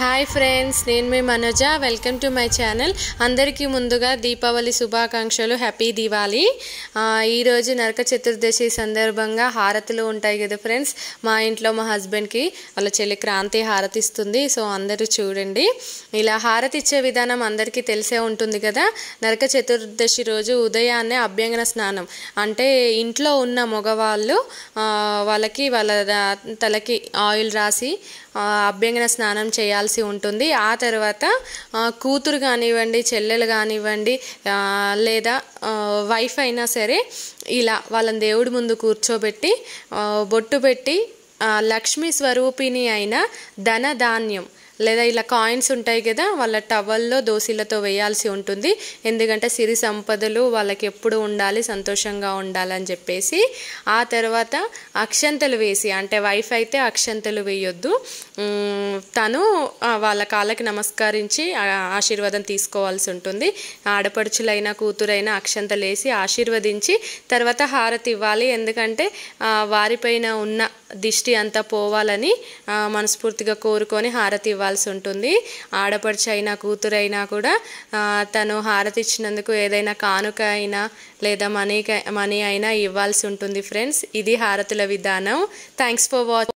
hi friends నేను మీ Manoj welcome to my channel అందరికీ ముందుగా దీపావళి శుభాకాంక్షలు హ్యాపీ దివాళి ఈరోజు నరక చతుర్దశి సందర్భంగా హారతులు ఉంటాయి కదా ఫ్రెండ్స్ మా ఇంట్లో మా హస్బెండ్కి వాళ్ళ చెల్లి క్రాంతి హారతి ఇస్తుంది సో అందరూ చూడండి ఇలా హారతి ఇచ్చే విధానం అందరికీ తెలిసే ఉంటుంది కదా నరక చతుర్దశి రోజు ఉదయాన్నే అభ్యంగన స్నానం అంటే ఇంట్లో ఉన్న మగవాళ్ళు వాళ్ళకి వాళ్ళ తలకి ఆయిల్ రాసి అభ్యంగన స్నానం చేయాలి ఇవ్వాల్సి ఉంటుంది ఆ తర్వాత కూతురు కానివ్వండి చెల్లెలు కానివ్వండి లేదా వైఫ్ అయినా సరే ఇలా వాళ్ళని దేవుడి ముందు కూర్చోబెట్టి బొట్టు పెట్టి లక్ష్మీ స్వరూపిణి అయిన ధనధాన్యం లేదా ఇలా కాయిన్స్ ఉంటాయి కదా వాళ్ళ టవల్లో దోశలతో వేయాల్సి ఉంటుంది ఎందుకంటే సిరి సంపదలు వాళ్ళకి ఎప్పుడు ఉండాలి సంతోషంగా ఉండాలని చెప్పేసి ఆ తర్వాత అక్షంతలు వేసి అంటే వైఫ్ అయితే అక్షంతలు వేయొద్దు తను వాళ్ళ కాళ్ళకి నమస్కరించి ఆశీర్వాదం తీసుకోవాల్సి ఉంటుంది ఆడపడుచులైనా కూతురైనా అక్షంతలు వేసి ఆశీర్వదించి తర్వాత హారతి ఇవ్వాలి ఎందుకంటే వారిపైన ఉన్న దిష్టి అంతా పోవాలని మనస్ఫూర్తిగా కోరుకొని హారతి ఇవ్వాలి ఇవ్వాల్సి ఉంటుంది ఆడపడుచు అయినా కూతురైనా కూడా తను హారతి ఇచ్చినందుకు ఏదైనా కానుక అయినా లేదా మనీ మనీ అయినా ఇవ్వాల్సి ఉంటుంది ఫ్రెండ్స్ ఇది హారతుల విధానం థ్యాంక్స్ ఫర్ వాచ్